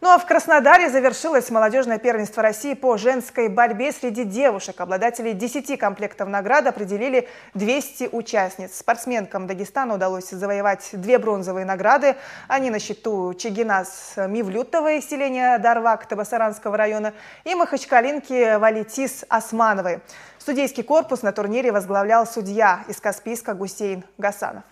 Ну а в Краснодаре завершилось молодежное первенство России по женской борьбе среди девушек. Обладатели 10 комплектов наград определили 200 участниц. Спортсменкам Дагестана удалось завоевать две бронзовые награды. Они на счету Чегинас Мивлютовой из селения Дарвак Табасаранского района и махачкалинки Валитис Османовой. Судейский корпус на турнире возглавлял судья из Каспийска Гусейн Гасанов.